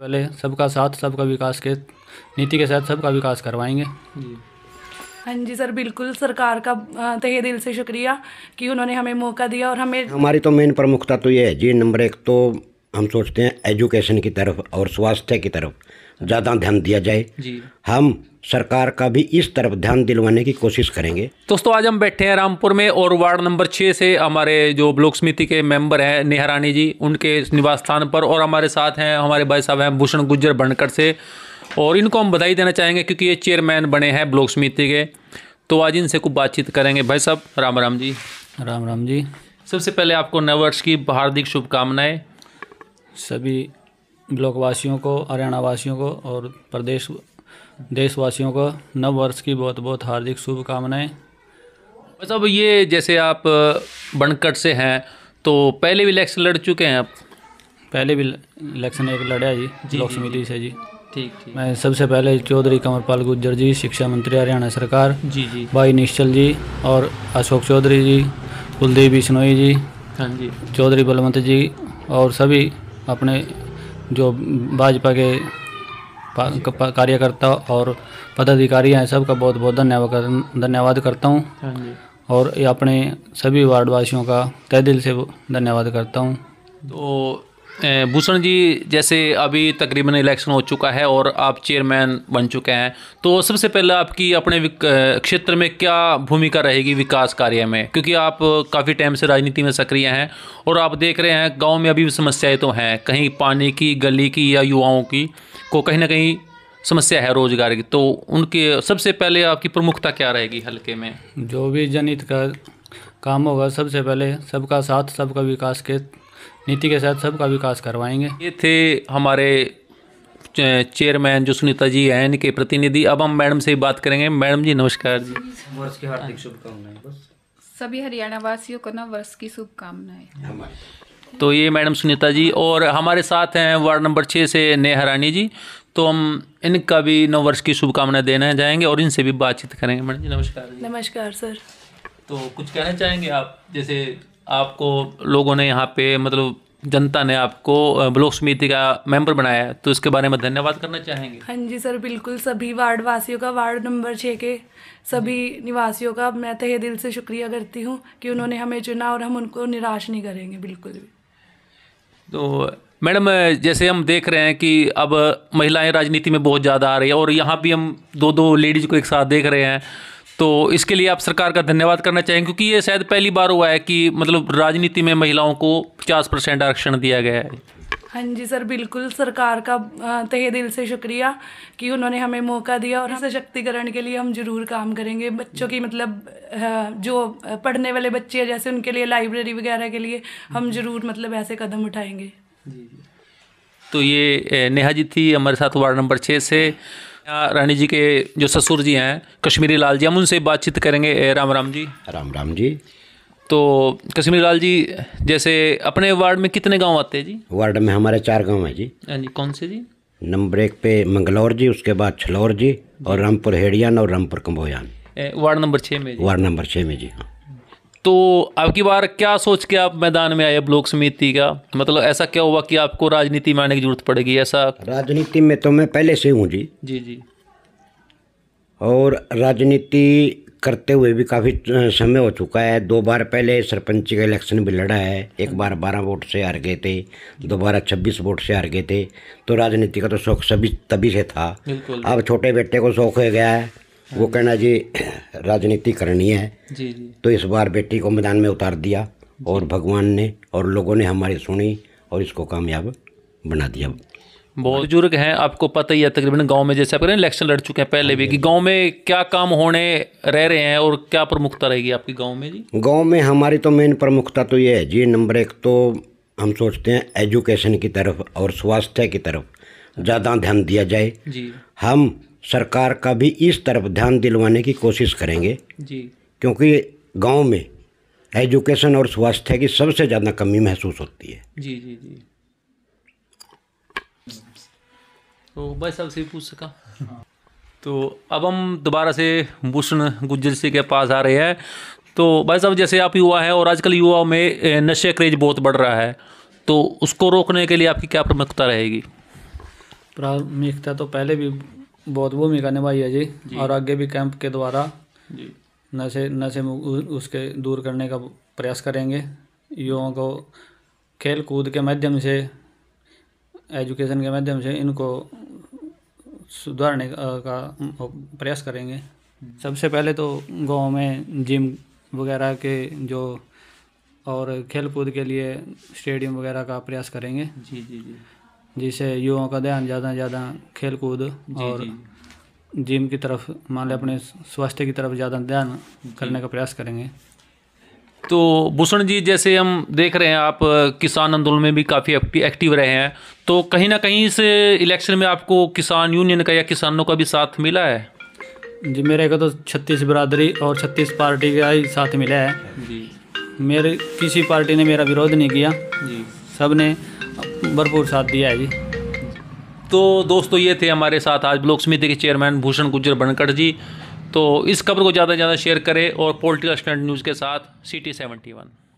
पहले सबका साथ सबका विकास के नीति के साथ सबका विकास करवाएंगे हाँ जी सर बिल्कुल सरकार का तहे दिल से शुक्रिया कि उन्होंने हमें मौका दिया और हमें हमारी तो मेन प्रमुखता तो ये है जी नंबर एक तो हम सोचते हैं एजुकेशन की तरफ और स्वास्थ्य की तरफ ज़्यादा ध्यान दिया जाए जी हम सरकार का भी इस तरफ ध्यान दिलवाने की कोशिश करेंगे दोस्तों आज हम बैठे हैं रामपुर में और वार्ड नंबर छः से हमारे जो ब्लॉक समिति के मेंबर हैं नेहरानी जी उनके निवास स्थान पर और हमारे साथ हैं हमारे भाई साहब हैं भूषण गुज्जर बनकर से और इनको हम बधाई देना चाहेंगे क्योंकि ये चेयरमैन बने हैं ब्लॉक समिति के तो आज इनसे कुछ बातचीत करेंगे भाई साहब राम राम जी राम राम जी सबसे पहले आपको नववर्ष की हार्दिक शुभकामनाएँ सभी ब्लॉकवासियों को हरियाणा वासियों को और प्रदेश देशवासियों को नव वर्ष की बहुत बहुत हार्दिक शुभकामनाएं मतलब ये जैसे आप बनकट से हैं तो पहले भी इलेक्शन लड़ चुके हैं आप पहले भी इलेक्शन एक लड़ा जी, जी लोक समिति से जी ठीक ठीक मैं सबसे पहले चौधरी कंवरपाल गुज्जर जी शिक्षा मंत्री हरियाणा सरकार जी जी भाई निश्चल जी और अशोक चौधरी जी कुलदीप बिश्नोई जी हाँ जी चौधरी बलवंत जी और सभी अपने जो भाजपा के कार्यकर्ता और पदाधिकारी हैं सबका बहुत बहुत धन्यवाद धन्यवाद करता हूँ हाँ और अपने सभी वार्डवासियों का तय दिल से धन्यवाद करता हूँ तो भूषण जी जैसे अभी तकरीबन इलेक्शन हो चुका है और आप चेयरमैन बन चुके हैं तो सबसे पहले आपकी अपने क्षेत्र में क्या भूमिका रहेगी विकास कार्य में क्योंकि आप काफ़ी टाइम से राजनीति में सक्रिय हैं और आप देख रहे हैं गांव में अभी भी समस्याएं तो हैं कहीं पानी की गली की या युवाओं की को कहीं ना कहीं समस्या है रोजगार की तो उनके सबसे पहले आपकी प्रमुखता क्या रहेगी हल्के में जो भी जनहित का काम होगा सबसे पहले सबका साथ सबका विकास के नीति के साथ सबका विकास करवाएंगे ये थे हमारे चेयरमैन जो सुनीता जी हैं इनके प्रतिनिधि अब हम मैडम से बात करेंगे मैडम जी नमस्कार जी वर्ष की हार्दिक शुभकामनाएं बस सभी हरियाणा वासियों को नव वर्ष की शुभकामनाएं तो ये मैडम सुनीता जी और हमारे साथ हैं वार्ड नंबर छः से नेहा रानी जी तो हम इनका भी नव वर्ष की शुभकामनाएं देने जाएंगे और इनसे भी बातचीत करेंगे मैडम जी नमस्कार जी। नमस्कार सर तो कुछ कहना चाहेंगे आप जैसे आपको लोगों ने यहाँ पे मतलब जनता ने आपको ब्लॉक समिति का मेंबर बनाया है तो इसके बारे में धन्यवाद करना चाहेंगे हाँ जी सर बिल्कुल सभी वार्ड वासियों का वार्ड नंबर छः के सभी निवासियों का मैं तहे दिल से शुक्रिया करती हूँ कि उन्होंने हमें चुना और हम उनको निराश नहीं करेंगे बिल्कुल भी तो मैडम जैसे हम देख रहे हैं कि अब महिलाएं राजनीति में बहुत ज़्यादा आ रही है और यहाँ भी हम दो दो लेडीज़ को एक साथ देख रहे हैं तो इसके लिए आप सरकार का धन्यवाद करना चाहेंगे क्योंकि ये शायद पहली बार हुआ है कि मतलब राजनीति में महिलाओं को पचास परसेंट आरक्षण दिया गया है हाँ जी सर बिल्कुल सरकार का तहे दिल से शुक्रिया कि उन्होंने हमें मौका दिया और सशक्तिकरण के लिए हम ज़रूर काम करेंगे बच्चों की मतलब जो पढ़ने वाले बच्चे हैं जैसे उनके लिए लाइब्रेरी वगैरह के लिए हम ज़रूर मतलब ऐसे कदम उठाएंगे जी तो ये नेहा जी थी हमारे साथ वार्ड नंबर छः से रानी जी के जो ससुर जी हैं कश्मीरी लाल जी हम उनसे बातचीत करेंगे राम राम जी राम राम जी तो कश्मीर लाल जी जैसे अपने वार्ड में कितने गांव आते हैं जी वार्ड में हमारे चार गांव है जी हाँ जी कौन से जी नंबर एक पे मंगलौर जी उसके बाद छलौर जी और रामपुर हेड़ियान और रामपुर कम्बोयान वार्ड नंबर छः में वार्ड नंबर छः में जी हाँ तो आपकी बार क्या सोच के आप मैदान में आए ब्लॉक समिति का मतलब ऐसा क्या हुआ कि आपको राजनीति में आने की जरूरत पड़ेगी ऐसा राजनीति में तो मैं पहले से हूँ जी जी जी और राजनीति करते हुए भी काफ़ी समय हो चुका है दो बार पहले सरपंच का इलेक्शन भी लड़ा है एक बार बारह वोट से हार गए थे दोबारा छब्बीस वोट से हार गए थे तो राजनीति का तो शौक सभी तभी से था अब छोटे बेटे को शौक हो गया है वो हाँ। कहना जी राजनीति करनी है जी जी। तो इस बार बेटी को मैदान में उतार दिया और भगवान ने और लोगों ने हमारी सुनी और इसको कामयाब बना दिया बहुत बुजुर्ग हैं आपको पता ही है तकरीबन गांव में जैसे आप करें इलेक्शन लड़ चुके हैं पहले भी कि हाँ गांव में क्या काम होने रह रहे हैं और क्या प्रमुखता रहेगी आपकी गांव में जी गांव में हमारी तो मेन प्रमुखता तो ये है जी नंबर एक तो हम सोचते हैं एजुकेशन की तरफ और स्वास्थ्य की तरफ ज़्यादा ध्यान दिया जाए जी हम सरकार का भी इस तरफ ध्यान दिलवाने की कोशिश करेंगे जी क्योंकि गाँव में एजुकेशन और स्वास्थ्य की सबसे ज़्यादा कमी महसूस होती है जी जी जी तो भाई साहब से पूछ सका तो अब हम दोबारा से भूषण गुज्जर सिंह के पास आ रहे हैं तो भाई साहब जैसे आप युवा हैं और आजकल युवाओं में नशे क्रेज बहुत बढ़ रहा है तो उसको रोकने के लिए आपकी क्या प्रमुखता रहेगी प्राथमिकता तो पहले भी बहुत भूमिका निभाई है जी, जी। और आगे भी कैंप के द्वारा नशे नशे उसके दूर करने का प्रयास करेंगे युवाओं को खेल कूद के माध्यम से एजुकेशन के माध्यम से इनको सुधारने का प्रयास करेंगे हम्म। सबसे पहले तो गांव में जिम वगैरह के जो और खेल कूद के लिए स्टेडियम वगैरह का प्रयास करेंगे जी जी जी जिससे युवाओं का ध्यान ज़्यादा से ज़्यादा खेल कूद और जिम की तरफ मान लें अपने स्वास्थ्य की तरफ ज़्यादा ध्यान करने का प्रयास करेंगे तो भूषण जी जैसे हम देख रहे हैं आप किसान आंदोलन में भी काफ़ी एक्टिव रहे हैं तो कहीं ना कहीं इस इलेक्शन में आपको किसान यूनियन का या किसानों का भी साथ मिला है जी मेरे को तो छत्तीस बरादरी और छत्तीस पार्टी का ही साथ मिला है जी मेरे किसी पार्टी ने मेरा विरोध नहीं किया जी सब ने भरपूर साथ दिया है जी तो दोस्तों ये थे हमारे साथ आज ब्लॉक समिति के चेयरमैन भूषण गुजर बनकट जी तो इस खबर को ज़्यादा से ज़्यादा शेयर करें और पोल्टिकल स्टैंड न्यूज़ के साथ सी टी सेवेंटी वन